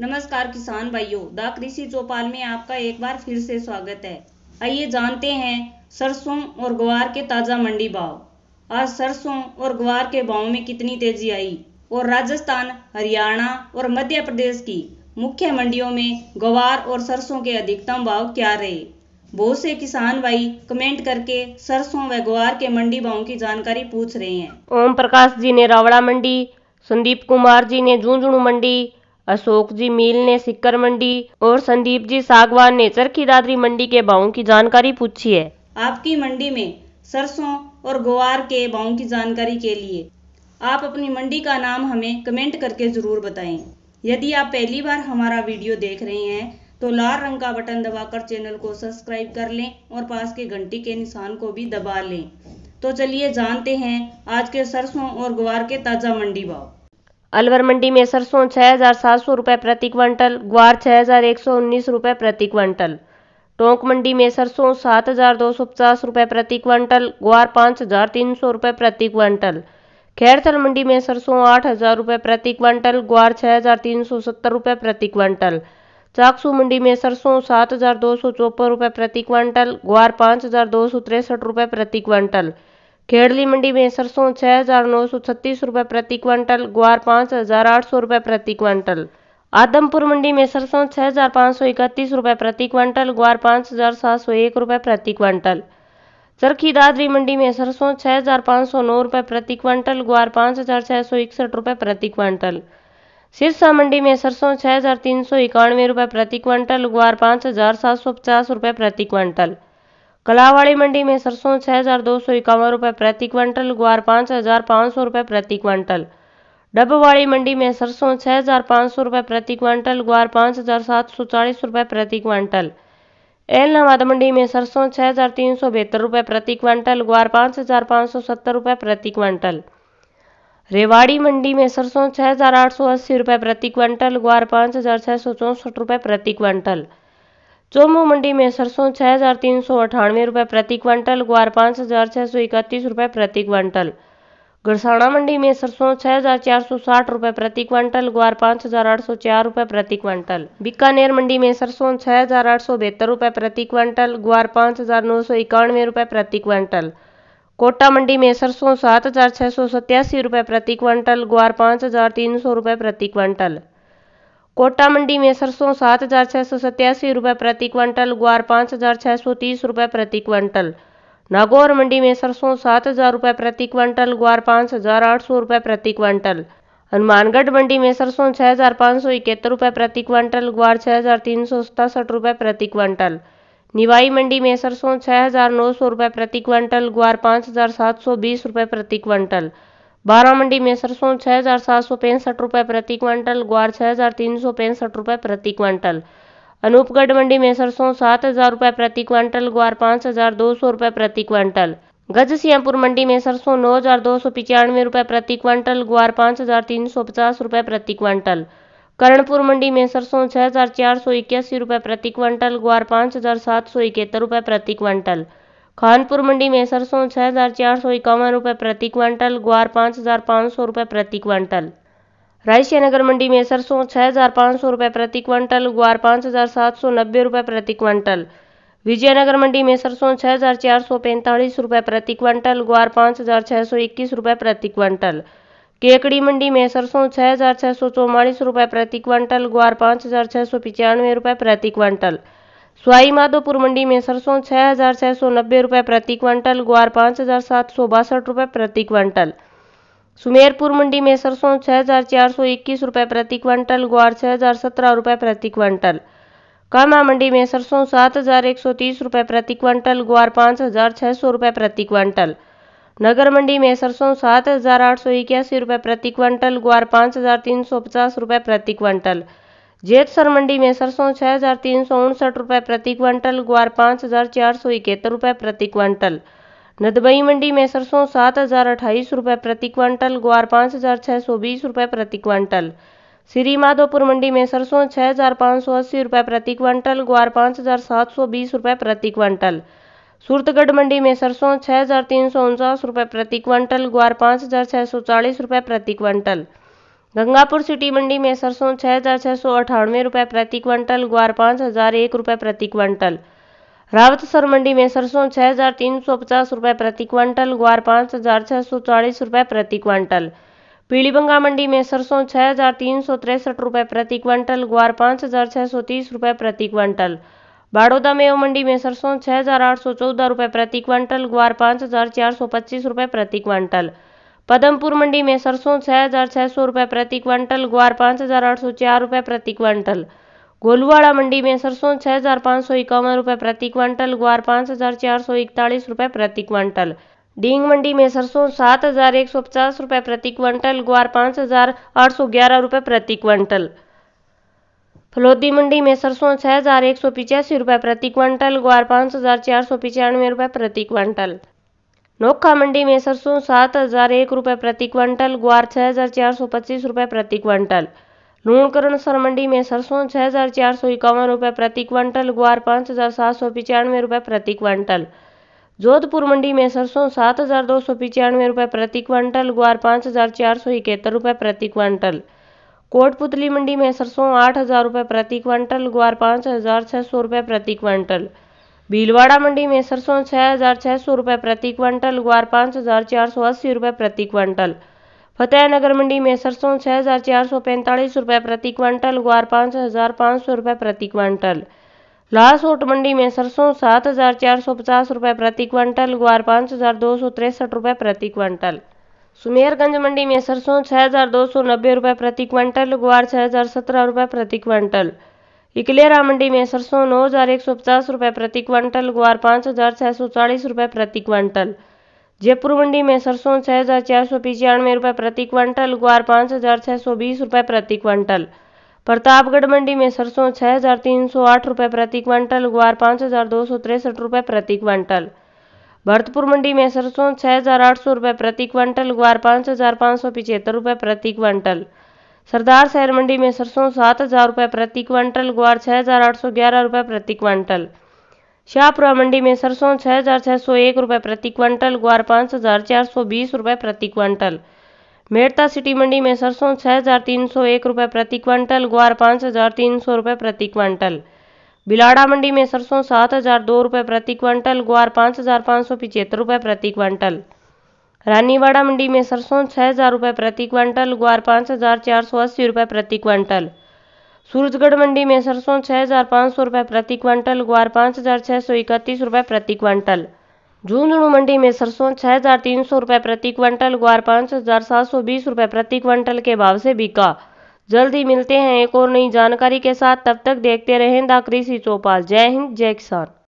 नमस्कार किसान भाइयों द कृषि चौपाल में आपका एक बार फिर से स्वागत है आइए जानते हैं सरसों और ग्वार के ताज़ा मंडी भाव आज सरसों और ग्वार के भाव में कितनी तेजी आई और राजस्थान हरियाणा और मध्य प्रदेश की मुख्य मंडियों में ग्वार और सरसों के अधिकतम भाव क्या रहे बहुत से किसान भाई कमेंट करके सरसों व ग्वार के मंडी भाव की जानकारी पूछ रहे हैं ओम प्रकाश जी ने रावड़ा मंडी संदीप कुमार जी ने झुंझुनू मंडी अशोक जी मील ने सिक्कर मंडी और संदीप जी सागवान ने चरखी दादरी मंडी के भावों की जानकारी पूछी है आपकी मंडी में सरसों और गोवार के भावों की जानकारी के लिए आप अपनी मंडी का नाम हमें कमेंट करके ज़रूर बताएं यदि आप पहली बार हमारा वीडियो देख रहे हैं तो लाल रंग का बटन दबाकर चैनल को सब्सक्राइब कर लें और पास के घंटी के निशान को भी दबा लें तो चलिए जानते हैं आज के सरसों और ग्वार के ताज़ा मंडी भाव अलवर मंडी में सरसों छः हज़ार सात सौ रुपये प्रति क्विंटल ग्वार छः हज़ार एक सौ उन्नीस रुपये प्रति क्विंटल टोंक मंडी में सरसों सात हज़ार दो सौ पचास रुपये प्रति क्विंटल ग्वार पाँच हज़ार तीन सौ रुपये प्रति क्विंटल खैरथल मंडी में सरसों आठ हज़ार रुपये प्रति क्विंटल ग्वार छः हज़ार तीन सौ सत्तर रुपये प्रति क्विंटल चाकसू मंडी में सरसों सात हज़ार दो सौ चौपन रुपये प्रति क्विंटल ग्वार पाँच हज़ार दो सौ तिरसठ रुपये प्रति क्विंटल खेड़ली मंडी में सरसों छः हजार नौ सौ छत्तीस रुपए प्रति क्विंटल ग्वार पाँच हजार आठ सौ रुपए प्रति क्विंटल आदमपुर मंडी में सरसों छः हजार पाँच सौ इकतीस रुपए प्रति क्विंटल ग्वार पाँच हजार सात सौ एक रुपए प्रति क्विंटल चरखी दादरी मंडी में सरसों छः हजार पाँच सौ नौ रुपए प्रति क्विंटल ग्वार पाँच हजार छः सौ इकसठ रुपए प्रति क्विंटल सिरसा मंडी में सरसों छः हजार तीन सौ इक्यानवे रुपए प्रति क्विंटल ग्वार पाँच हजार सात सौ पचास रुपए प्रति क्विंटल कलावाड़ी मंडी में सरसों छः हजार दो सौ इक्यावन रुपये प्रति क्विंटल ग्वार पाँच हजार पाँच सौ रुपये प्रति क्विंटल डबवाड़ी मंडी में सरसों छः हजार पाँच सौ रुपये प्रति क्विंटल ग्वार पाँच हजार सात सौ चालीस रुपये प्रति क्विंटल एलनाबाद मंडी में सरसों छः हजार तीन सौ बहत्तर रुपये प्रति क्विंटल ग्वार पाँच हजार पाँच सौ सत्तर रुपये प्रति क्विंटल रेवाड़ी मंडी में सरसों छः हजार आठ सौ अस्सी रुपये प्रति क्विंटल ग्वार पाँच हजार छः सौ चौंसठ रुपये प्रति क्विंटल चोमू मंडी में सरसों छः हजार तीन सौ अठानवे रुपये प्रति क्विंटल ग्वार पाँच हजार छः सौ इकतीस रुपये प्रति क्विंटल गड़साना मंडी में सरसों छः हजार चार सौ साठ रुपये प्रति क्विंटल ग्वार पाँच हजार आठ सौ चार रुपये प्रति क्विंटल बीकानेर मंडी में सरसों छः हजार आठ सौ बहत्तर रुपये प्रति क्विंटल ग्वार पाँच हजार नौ सौ इक्यानवे रुपये प्रति क्विंटल कोटा मंडी में सरसों सात हजार छः सौ सत्यासी रुपये प्रति क्विंटल ग्वार पाँच हजार तीन सौ रुपये प्रति क्विंटल कोटा मंडी में सरसों सात हजार छह सौ सत्यासी रुपये प्रति क्विंटल ग्वार पाँच हजार छह सौ तीस रुपये प्रति क्विंटल नागौर मंडी में सरसों सात हजार रुपये प्रति क्विंटल ग्वार पाँच हजार आठ सौ रुपये प्रति क्विंटल हनुमानगढ़ मंडी में सरसों छः हजार पाँच सौ इकहत्तर रुपये प्रति क्विंटल ग्वार छः हजार तीन सौ सतासठ रुपये प्रति क्विंटल निवाई मंडी में सरसों छः हजार नौ सौ रुपये प्रति क्विंटल ग्वार पाँच हजार सात सौ बीस रुपये प्रति क्विंटल बारामंडी में सरसों छः हजार सात सौ पैंसठ रुपये प्रति क्विंटल ग्वार छः हजार तीन सौ पैंसठ रुपये प्रति क्विंटल अनूपगढ़ मंडी में सरसों सात हजार रुपये प्रति क्विंटल ग्वार पाँच हजार दो सौ रुपये प्रति क्विंटल गजसियापुर मंडी में सरसों नौ हजार दो सौ पिचानवे रुपये प्रति क्विंटल ग्वार पाँच हजार तीन सौ पचास रुपये प्रति क्विंटल करणपुर मंडी में सरसों छः हजार चार सौ इक्यासी रुपए प्रति क्विंटल ग्वार पाँच हजार सात सौ इकहत्तर रुपये प्रति क्विंटल खानपुर मंडी में सरसों छः हज़ार चार सौ इक्यावन रुपये प्रति क्विंटल ग्वार पाँच हज़ार पाँच सौ रुपये प्रति क्वांटल रायसिया नगर मंडी में सरसों छः हज़ार पाँच सौ रुपये प्रति क्विंटल ग्वार पाँच हज़ार सात सौ नब्बे रुपये प्रति क्विंटल विजयनगर मंडी में सरसों छः हज़ार चार सौ पैंतालीस रुपये प्रति क्विंटल ग्वार पाँच हज़ार छः सौ इक्कीस रुपये प्रति क्विंटल केकड़ी मंडी में सरसों छः हज़ार छः सौ चौवालीस रुपये प्रति क्विंटल ग्वार पाँच हज़ार छः सौ पचानवे रुपये प्रति क्विंटल स्वाई माधोपुर मंडी में सरसों छः हज़ार छः सौ नब्बे रुपये प्रति क्विंटल ग्वार पाँच हज़ार सात सौ बासठ रुपये प्रति क्वांटल सुमेरपुर मंडी में सरसों छः हज़ार चार सौ इक्कीस रुपये प्रति क्विंटल ग्वार छः हज़ार सत्रह रुपये प्रति क्वांटल कामा मंडी में सरसों सात हज़ार एक सौ तीस रुपये प्रति क्विंटल ग्वार पाँच हज़ार छः सौ रुपये प्रति क्वांटल नगर मंडी में सरसों सात हज़ार आठ सौ इक्यासी रुपये प्रति क्विंटल ग्वार पाँच हज़ार तीन सौ पचास रुपये प्रति क्वांटल जेठ सर मंडी में सरसों छः हजार तीन सौ उनसठ रुपये प्रति क्विंटल ग्वार पाँच हजार चार सौ इकहत्तर रुपये प्रति क्वांटल नदबई मंडी में सरसों सात हजार अट्ठाईस रुपये प्रति क्विंटल ग्वार पाँच हजार छः सौ बीस रुपये प्रति क्वांटल श्री माधोपुर मंडी में सरसों छः हजार पाँच सौ अस्सी रुपये प्रति क्विंटल ग्वार पाँच हजार सात सौ बीस रुपये प्रति क्वांटल सूरतगढ़ मंडी में सरसों छः हजार तीन सौ उनचास रुपये प्रति क्विंटल ग्वार पाँच हजार छः सौ चालीस रुपये प्रति क्विंटल गंगापुर सिटी मंडी में सरसों छः हज़ार छः सौ अठानवे रुपये प्रति क्विंटल ग्वार पाँच हज़ार एक रुपये प्रति क्विंटल रावतसर मंडी में सरसों छः हज़ार तीन सौ पचास रुपये प्रति क्विंटल ग्वार पाँच हज़ार छः सौ चालीस रुपये प्रति क्विंटल पीलीबंगा मंडी में सरसों छः हज़ार तीन सौ तिरसठ रुपये प्रति क्विंटल ग्वार पाँच हज़ार छः सौ तीस रुपये प्रति क्विंटल बाड़ौदा मेव मंडी में सरसों छः हज़ार आठ सौ चौदह रुपये प्रति क्विंटल ग्वार पाँच हज़ार चार सौ पच्चीस रुपये प्रति क्विंटल पदमपुर मंडी में सरसों छः हजार छः सौ रुपये प्रति क्विंटल ग्वार पाँच हजार आठ सौ चार रुपये प्रति क्विंटल गोलवाड़ा मंडी में सरसों छः हजार पाँच सौ इक्यावन रुपये प्रति क्विंटल ग्वार पाँच हजार चार सौ इकतालीस रुपये प्रति क्विंटल डींग मंडी में सरसों सात हजार एक सौ पचास रुपये प्रति क्विंटल ग्वार पाँच हजार आठ सौ ग्यारह रुपये प्रति क्विंटल फलोदी मंडी में सरसों छः हजार एक सौ पिचासी रुपये प्रति क्विंटल ग्वार पाँच हजार चार सौ पिचानवे रुपये प्रति क्वांटल नोखा मंडी में सरसों सात हजार एक रुपये प्रति क्विंटल ग्वार छः हजार चार सौ पच्चीस रुपये प्रति क्विंटल लूणकरणसर मंडी में सरसों छः हजार चार सौ इक्यावन रुपये प्रति क्विंटल ग्वार पाँच हजार सात सौ पचानवे रुपये प्रति क्विंटल जोधपुर मंडी में सरसों सात हजार दो सौ पचानवे रुपये प्रति क्विंटल ग्वार पाँच हजार चार सौ इकहत्तर रुपये प्रति क्विंटल कोटपुतली मंडी में सरसों आठ हजार रुपये प्रति क्विंटल ग्वार पाँच हजार छः सौ रुपये प्रति क्विंटल भीलवाड़ा मंडी में सरसों छः हज़ार छः सौ रुपये प्रति क्विंटल ग्वार पाँच हज़ार चार सौ अस्सी रुपये प्रति क्विंटल फतेहनगर मंडी में सरसों छः हज़ार चार सौ पैंतालीस रुपये प्रति क्विंटल ग्वार पाँच हज़ार पाँच सौ रुपये प्रति क्विंटल लाहसोट मंडी में सरसों सात हज़ार चार सौ पचास रुपये प्रति क्विंटल ग्वार पाँच हज़ार दो सौ तिरसठ रुपये प्रति क्विंटल सुमेरगंज मंडी में सरसों छः हज़ार दो सौ नब्बे रुपये प्रति क्विंटल ग्वार छः हज़ार सत्रह रुपये प्रति क्विंटल इकलेरा मंडी में सरसों नौ हजार एक सौ पचास रुपये प्रति क्विंटल ग्वार पाँच हजार छः सौ चालीस रुपये प्रति क्वांटल जयपुर मंडी में सरसों छः हजार चार सौ पचानवे रुपये प्रति क्विंटल ग्वार पाँच हजार छः सौ बीस रुपये प्रति क्वांटल प्रतापगढ़ मंडी में सरसों छः हजार तीन सौ आठ रुपये प्रति क्विंटल ग्वार पाँच हजार दो सौ तिरसठ रुपये प्रति क्वांटल भरतपुर मंडी में सरसों छः हजार आठ सौ रुपये प्रति क्विंटल ग्वार पाँच हजार पाँच सौ पिचहत्तर रुपये प्रति क्वांटल सरदार शहर मंडी में सरसों सात हज़ार रुपये प्रति क्विंटल ग्वार छः हज़ार आठ सौ ग्यारह रुपये प्रति क्वांटल शाहपुरा मंडी में सरसों छः हज़ार छः सौ एक रुपये प्रति क्विंटल ग्वार पाँच हज़ार चार सौ बीस रुपये प्रति क्वांटल मेड़ता सिटी मंडी में सरसों छः हज़ार तीन सौ एक रुपये प्रति क्विंटल ग्वार पाँच हज़ार तीन सौ रुपये प्रति क्वांटल बिलाड़ा मंडी में सरसों सात हज़ार दो रुपये प्रति क्विंटल ग्वार पाँच हज़ार पाँच सौ पिचहत्तर रुपये प्रति क्वांटल रानीवाड़ा मंडी में सरसों छः हजार रुपये प्रति क्विंटल ग्वार पाँच हजार चार सौ अस्सी रुपये प्रति क्विंटल सूरजगढ़ मंडी में सरसों छः हजार पाँच सौ रुपये प्रति क्विंटल ग्वार पाँच हजार छः सौ इकतीस रुपये प्रति क्विंटल झुंझुनू मंडी में सरसों छः हजार तीन सौ रुपये प्रति क्विंटल ग्वार पाँच हजार सात सौ बीस रुपये प्रति क्विंटल के भाव से बिका जल्द ही मिलते हैं एक और नई जानकारी के साथ तब तक देखते रहें द कृषि चौपाल जय हिंद जय किसान